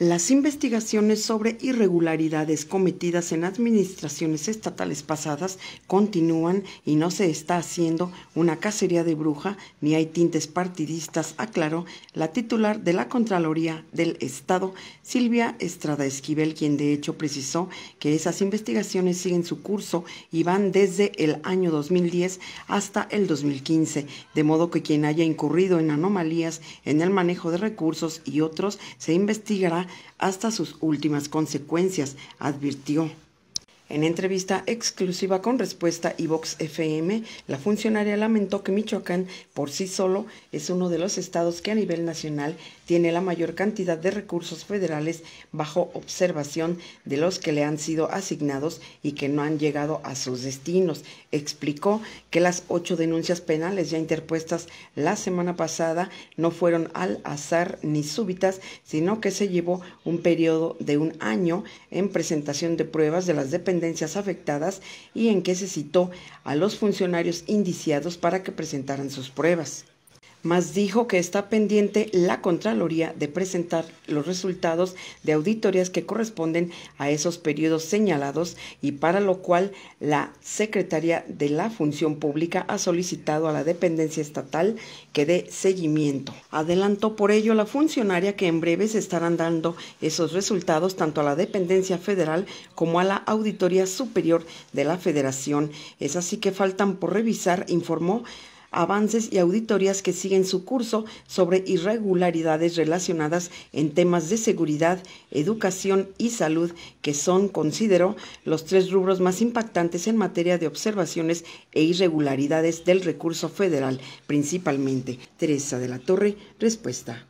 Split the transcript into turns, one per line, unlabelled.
Las investigaciones sobre irregularidades cometidas en administraciones estatales pasadas continúan y no se está haciendo una cacería de bruja ni hay tintes partidistas, aclaró la titular de la Contraloría del Estado, Silvia Estrada Esquivel, quien de hecho precisó que esas investigaciones siguen su curso y van desde el año 2010 hasta el 2015, de modo que quien haya incurrido en anomalías en el manejo de recursos y otros se investigará hasta sus últimas consecuencias, advirtió. En entrevista exclusiva con respuesta y Vox FM, la funcionaria lamentó que Michoacán por sí solo es uno de los estados que a nivel nacional tiene la mayor cantidad de recursos federales bajo observación de los que le han sido asignados y que no han llegado a sus destinos. Explicó que las ocho denuncias penales ya interpuestas la semana pasada no fueron al azar ni súbitas, sino que se llevó un periodo de un año en presentación de pruebas de las dependencias afectadas y en que se citó a los funcionarios indiciados para que presentaran sus pruebas más dijo que está pendiente la Contraloría de presentar los resultados de auditorías que corresponden a esos periodos señalados y para lo cual la Secretaría de la Función Pública ha solicitado a la dependencia estatal que dé seguimiento. Adelantó por ello la funcionaria que en breve se estarán dando esos resultados tanto a la dependencia federal como a la Auditoría Superior de la Federación. Es así que faltan por revisar, informó avances y auditorías que siguen su curso sobre irregularidades relacionadas en temas de seguridad, educación y salud, que son, considero, los tres rubros más impactantes en materia de observaciones e irregularidades del recurso federal, principalmente. Teresa de la Torre, respuesta.